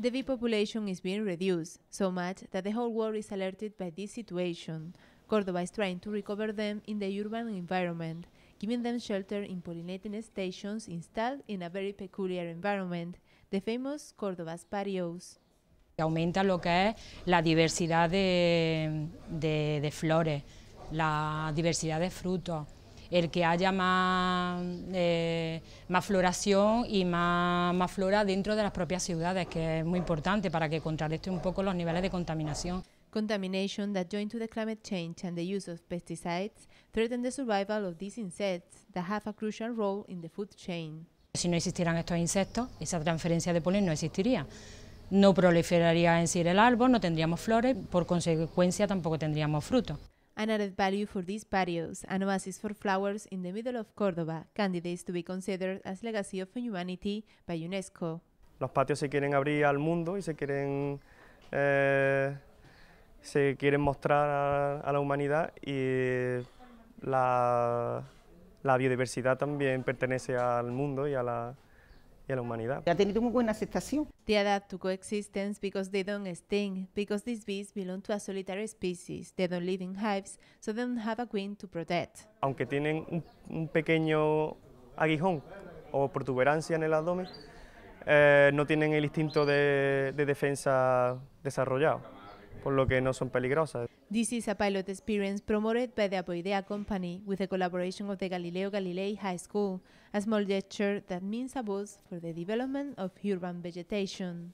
The bee population is being reduced, so much that the whole world is alerted by this situation. Cordoba is trying to recover them in the urban environment, giving them shelter in pollinating stations installed in a very peculiar environment, the famous Cordoba's patios. Aumenta lo que es la diversidad de, de, de flores, la diversidad de frutos. el que haya más, eh, más floración y más, flora dentro de las propias ciudades, que es muy importante para que contrarreste un poco los niveles de contaminación. Contamination that joined to the climate change and the use of pesticides threaten the survival of these insects that have a crucial role in the food chain. Si no existieran estos insectos, esa transferencia de polen no existiría. No proliferaría en sí el árbol, no tendríamos flores, por consecuencia tampoco tendríamos frutos. An added value for these patios, an oasis for flowers in the middle of Córdoba, candidates to be considered as legacy of humanity by UNESCO. Los patios se quieren abrir al mundo y se quieren, eh, se quieren mostrar a, a la humanidad y la, la biodiversidad también pertenece al mundo y a la, y a la humanidad. Ha tenido muy buena aceptación. They adapt to coexistence because they don't sting, because these bees belong to a solitary species, they don't live in hives, so they don't have a queen to protect. Aunque tienen un, un pequeño aguijón o protuberancia en el abdomen, eh, no tienen el instinto de, de defensa desarrollado por lo que no son peligrosas. This is a pilot experience promoted by the Apoidea Company with the collaboration of the Galileo Galilei High School, a small gesture that means a boost for the development of urban vegetation.